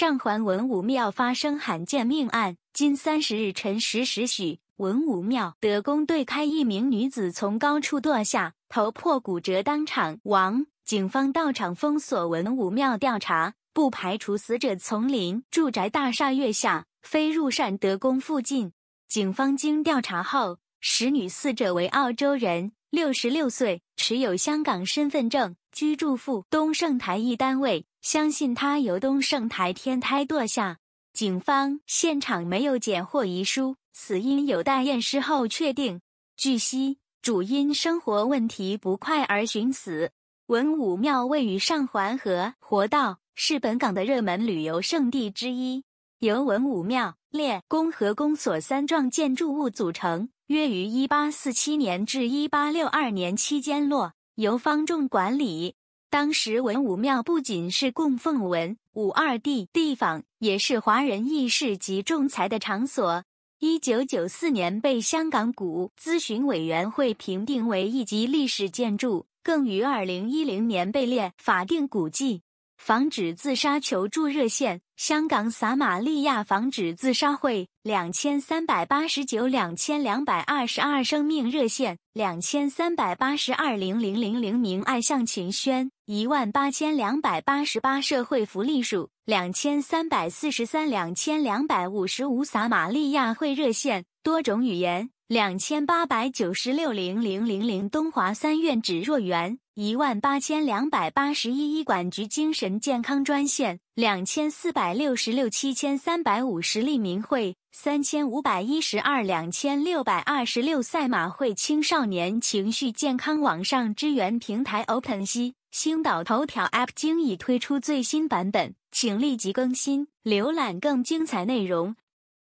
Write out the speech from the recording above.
上环文武庙发生罕见命案，今三十日晨十时许，文武庙德公对开一名女子从高处堕下，头破骨折，当场亡。警方到场封锁文武庙调查，不排除死者从邻住宅大厦跃下，飞入善德宫附近。警方经调查后，使女死者为澳洲人，六十六岁。持有香港身份证、居住富东胜台一单位，相信他由东胜台天台堕下。警方现场没有捡获遗书，死因有待验尸后确定。据悉，主因生活问题不快而寻死。文武庙位于上环和活道，是本港的热门旅游胜地之一。由文武庙。列宫和宫所三幢建筑物组成，约于一八四七年至一八六二年期间落，由方仲管理。当时文武庙不仅是供奉文武二帝地方，也是华人议事及仲裁的场所。一九九四年被香港古咨询委员会评定为一级历史建筑，更于二零一零年被列法定古迹。防止自杀求助热线，香港撒玛利亚防止自杀会两千三百八十九两千两百二十二生命热线两千三百八十二零零零零名爱向群轩一万八千两百八十八社会福利署两千三百四十三两千两百五十五撒玛利亚会热线多种语言。两千八百九十六零零零零东华三院指若园一万八千两百八十一医管局精神健康专线两千四百六十六七千三百五十利民会三千五百一十二两千六百二十六赛马会青少年情绪健康网上支援平台 Open 西星岛头条 App 经已推出最新版本，请立即更新，浏览更精彩内容。